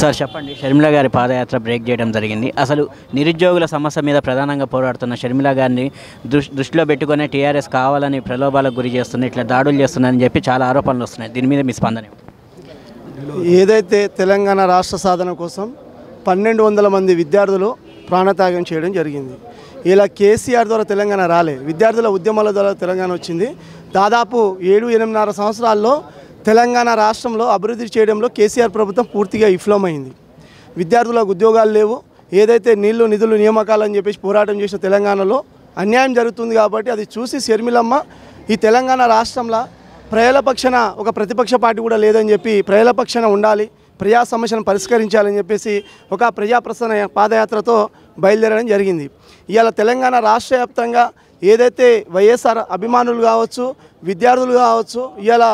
sir చెప్పండి షర్మిల గారి పాదయాత్ర break చేయడం జరిగింది అసలు నిరుద్యోగుల సమస్య మీద ప్రధానంగా పోరాడుతున్న షర్మిల గారిని దృష్టిలో పెట్టుకునే టీఆర్ఎస్ కావాలని ప్రలోభాలకు గురి చేస్తున్నాయి ఇట్లా దాడులు చేస్తున్నాయని చెప్పి చాలా ఆరోపణలు వస్తున్నాయి దీని మీద మీ స్పందన ఏదైతే తెలంగాణ రాష్ట్ర సాధన కోసం పన్నెండు వందల మంది విద్యార్థులు ప్రాణత్యాగం చేయడం జరిగింది ఇలా కేసీఆర్ ద్వారా తెలంగాణ రాలే విద్యార్థుల ఉద్యమాల ద్వారా తెలంగాణ వచ్చింది దాదాపు ఏడు ఎనిమిదిన్నర సంవత్సరాల్లో తెలంగాణ రాష్ట్రంలో అభివృద్ధి చేయడంలో కేసీఆర్ ప్రభుత్వం పూర్తిగా విఫలమైంది విద్యార్థులకు ఉద్యోగాలు లేవు ఏదైతే నీళ్లు నిధులు నియామకాలని చెప్పేసి పోరాటం చేసిన తెలంగాణలో అన్యాయం జరుగుతుంది కాబట్టి అది చూసి శర్మిలమ్మ ఈ తెలంగాణ రాష్ట్రంలో పక్షన ఒక ప్రతిపక్ష పార్టీ కూడా లేదని చెప్పి పక్షన ఉండాలి ప్రజా సమస్యను పరిష్కరించాలని చెప్పేసి ఒక ప్రజాప్రసన్న పాదయాత్రతో బయలుదేరడం జరిగింది ఇవాళ తెలంగాణ రాష్ట్ర వ్యాప్తంగా ఏదైతే వైఎస్ఆర్ అభిమానులు కావచ్చు విద్యార్థులు కావచ్చు ఇవాళ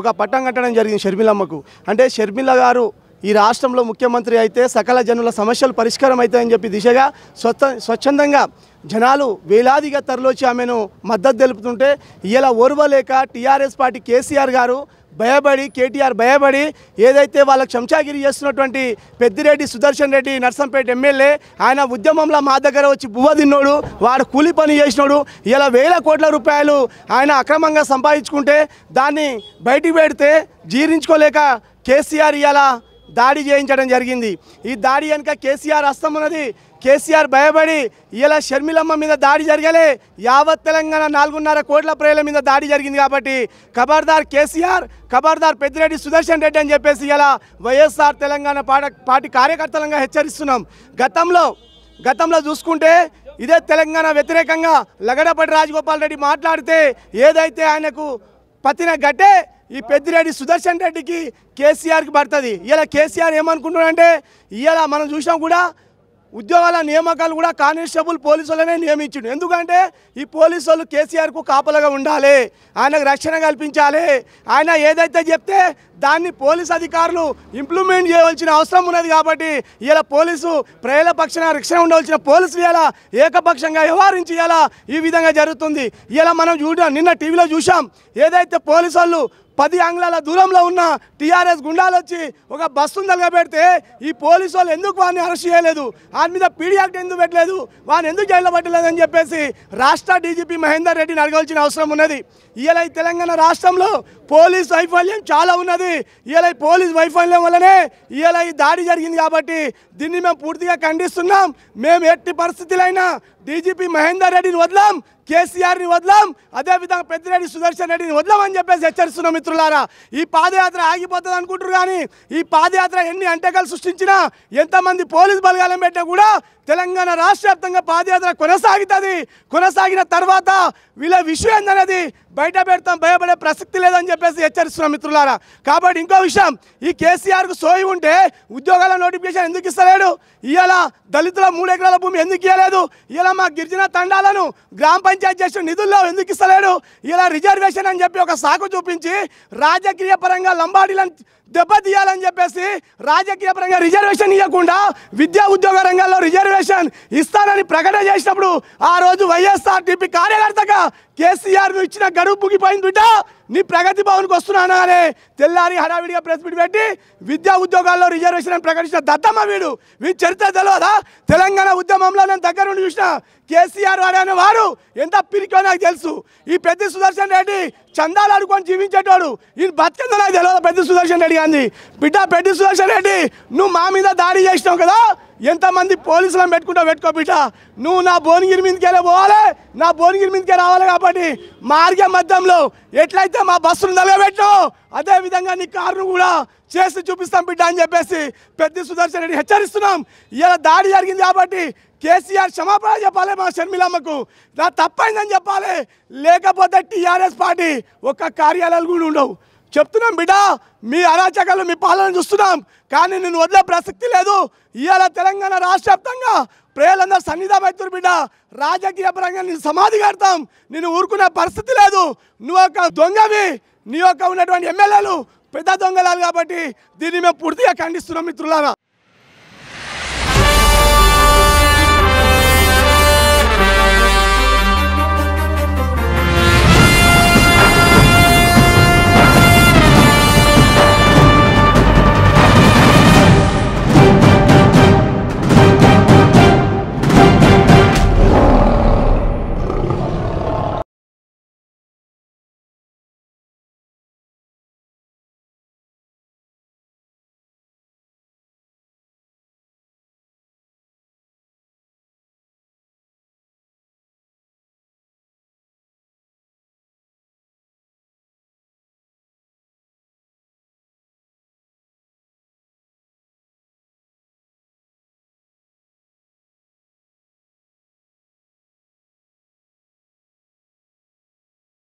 ఒక పట్టం కట్టడం జరిగింది షర్మిలమ్మకు అంటే షర్మిల గారు ఈ రాష్ట్రంలో ముఖ్యమంత్రి అయితే సకల జనుల సమస్యలు పరిష్కారం అవుతాయని చెప్పి దిశగా స్వచ్ఛ స్వచ్ఛందంగా జనాలు వేలాదిగా తరలిచి ఆమెను మద్దతు తెలుపుతుంటే ఇలా ఓర్వలేక టీఆర్ఎస్ పార్టీ కేసీఆర్ గారు భయపడి కేటీఆర్ భయపడి ఏదైతే వాళ్ళ శంషాగిరి చేస్తున్నటువంటి పెద్దిరెడ్డి సుదర్శన్ రెడ్డి నర్సంపేట ఎమ్మెల్యే ఆయన ఉద్యమంలో మా దగ్గర వచ్చి బువ్వ తిన్నోడు వాడు కూలి పని చేసినోడు ఇలా వేల కోట్ల రూపాయలు ఆయన అక్రమంగా సంపాదించుకుంటే దాన్ని బయటికి పెడితే జీర్ణించుకోలేక కేసీఆర్ ఇలా దాడి చేయించడం జరిగింది ఈ దాడి వెనుక కేసీఆర్ అస్తం ఉన్నది కేసీఆర్ భయపడి ఇలా షర్మిలమ్మ మీద దాడి జరగలే యావత్ తెలంగాణ నాలుగున్నర కోట్ల ప్రజల మీద దాడి జరిగింది కాబట్టి ఖబర్దార్ కేసీఆర్ ఖబర్దార్ పెద్దిరెడ్డి సుదర్శన్ రెడ్డి అని చెప్పేసి ఇలా వైఎస్ఆర్ తెలంగాణ పార్టీ కార్యకర్తలంగా హెచ్చరిస్తున్నాం గతంలో గతంలో చూసుకుంటే ఇదే తెలంగాణ వ్యతిరేకంగా లగడపడి రాజగోపాల్ రెడ్డి మాట్లాడితే ఏదైతే ఆయనకు పతిన గట్టే ఈ పెద్దిరెడ్డి సుదర్శన్ రెడ్డికి కేసీఆర్కి పడుతుంది ఇలా కేసీఆర్ ఏమనుకుంటున్నాడంటే ఇలా మనం చూసాం కూడా ఉద్యోగాల నియామకాలు కూడా కానిస్టేబుల్ పోలీసులనే నియమించిండు ఎందుకంటే ఈ పోలీసులు కేసీఆర్కు కాపలగా ఉండాలి ఆయనకు రక్షణ కల్పించాలి ఆయన ఏదైతే చెప్తే దాన్ని పోలీస్ అధికారులు ఇంప్లిమెంట్ చేయవలసిన అవసరం ఉన్నది కాబట్టి ఇలా పోలీసు ప్రజల పక్షాన రక్షణ ఉండవలసిన పోలీసు ఇలా ఏకపక్షంగా వ్యవహరించి ఇలా ఈ విధంగా జరుగుతుంది ఇలా మనం చూడ నిన్న టీవీలో చూసాం ఏదైతే పోలీసు పది అంగుళాల దూరంలో ఉన్న టీఆర్ఎస్ గుండాలు వచ్చి ఒక బస్సును తలగబెడితే ఈ పోలీసు వాళ్ళు ఎందుకు వాడిని అరెస్ట్ చేయలేదు వాని మీద పీడియాక్ట్ ఎందుకు పెట్టలేదు వాడిని ఎందుకు జైల్లో పట్టలేదని చెప్పేసి రాష్ట్ర డీజీపీ మహేందర్ రెడ్డిని అడగాల్సిన అవసరం ఉన్నది ఇలా తెలంగాణ రాష్ట్రంలో పోలీస్ వైఫల్యం చాలా ఉన్నది ఇలా పోలీస్ వైఫల్యం వల్లనే ఇలా ఈ దాడి జరిగింది కాబట్టి దీన్ని మేము పూర్తిగా ఖండిస్తున్నాం మేము ఎట్టి పరిస్థితులైనా డీజీపీ మహేందర్ రెడ్డిని వదలాం కేసీఆర్ని వదలాం అదేవిధంగా పెద్దిరెడ్డి సుదర్శన్ రెడ్డిని వదలామని చెప్పేసి హెచ్చరిస్తున్నాం మిత్రులారా ఈ పాదయాత్ర ఆగిపోతుంది అనుకుంటారు కానీ ఈ పాదయాత్ర ఎన్ని అంటకాలు సృష్టించినా ఎంతమంది పోలీసు బలగాలం పెట్టినా కూడా తెలంగాణ రాష్ట్ర వ్యాప్తంగా పాదయాత్ర కొనసాగుతుంది కొనసాగిన తర్వాత వీళ్ళ విషయం ఏంటనేది బయట పెడతాం భయపడే ప్రసక్తి లేదని చెప్పేసి హెచ్చరిస్తున్నాం మిత్రులారా కాబట్టి ఇంకో విషయం ఈ కేసీఆర్కు సోయి ఉంటే ఉద్యోగాల నోటిఫికేషన్ ఎందుకు ఇస్తలేడు ఇవాళ దళితుల మూడు ఎకరాల భూమి ఎందుకు ఇవ్వలేదు ఇలా మా గిరిజన తండాలను గ్రామ పంచాయతీ చేసిన నిధుల్లో ఎందుకు ఇస్తలేడు ఇలా రిజర్వేషన్ అని చెప్పి ఒక సాకు చూపించి రాజకీయ పరంగా లంబాడీలను దెబ్బతీయాలని చెప్పేసి రాజకీయ పరంగా రిజర్వేషన్ ఇవ్వకుండా విద్యా ఉద్యోగ రంగాల్లో రిజర్వేషన్ ఇస్తానని ప్రకటన చేసినప్పుడు ఆ రోజు వైఎస్ఆర్టీపీ కార్యకర్తగా కేసీఆర్ నువ్వు ఇచ్చిన గడువు ముగిపోయింది బిడ్డ నీ ప్రగతి భవన్కి వస్తున్నా అనగానే తెల్లారి హడావిడిగా ప్రెస్ మీట్ పెట్టి విద్యా ఉద్యోగాల్లో రిజర్వేషన్ అని ప్రకటించిన దత్తమ్మ వీడు వీడి చరిత్ర తెలియదా తెలంగాణ ఉద్యమంలో నేను దగ్గర నుండి చూసిన కేసీఆర్ వాడే వాడు ఎంత పిరికో నాకు తెలుసు ఈ పెద్ద సుదర్శన్ రెడ్డి చందాలు ఆడుకొని జీవించేటోడు ఈ బతికిందో నాకు తెలియదు పెద్ద సుదర్శన్ రెడ్డి అంది బిడ్డ పెద్ద సుదర్శన్ రెడ్డి నువ్వు మా మీద దాడి చేసినావు కదా ఎంతమంది పోలీసులను పెట్టుకుంటా పెట్టుకో బిడ్డ నువ్వు నా భువనగిరి మీదకెళ్ళే పోవాలి నా భువనగిరి మీదకే రావాలి కాబట్టి మార్గ మధ్యంలో ఎట్లయితే మా బస్సును అదే అదేవిధంగా నీ కారును కూడా చేసి చూపిస్తాం బిడ్డ అని చెప్పేసి పెద్ద సుదర్శన్ రెడ్డి హెచ్చరిస్తున్నాం ఇలా దాడి జరిగింది కాబట్టి కేసీఆర్ క్షమాపణ చెప్పాలి మా షర్మిలమ్మకు నా తప్పైందని చెప్పాలి లేకపోతే టీఆర్ఎస్ పార్టీ ఒక్క కార్యాలయాలు కూడా ఉండవు చెప్తున్నాం బిడ్డ మీ అరాచకాలు మీ పాలన చూస్తున్నాం కానీ నేను వదిలే ప్రసక్తి లేదు ఇవాళ తెలంగాణ రాష్ట్ర వ్యాప్తంగా ప్రేలందరూ సన్నిధాపెత్తురు బిడ్డ రాజకీయ పరంగా నేను సమాధి కడతాం నేను ఊరుకునే పరిస్థితి లేదు నువ్వు ఒక దొంగవి నీ యొక్క ఉన్నటువంటి ఎమ్మెల్యేలు పెద్ద దొంగలాలు కాబట్టి దీన్ని మేము పూర్తిగా ఖండిస్తున్నాం మిత్రులారా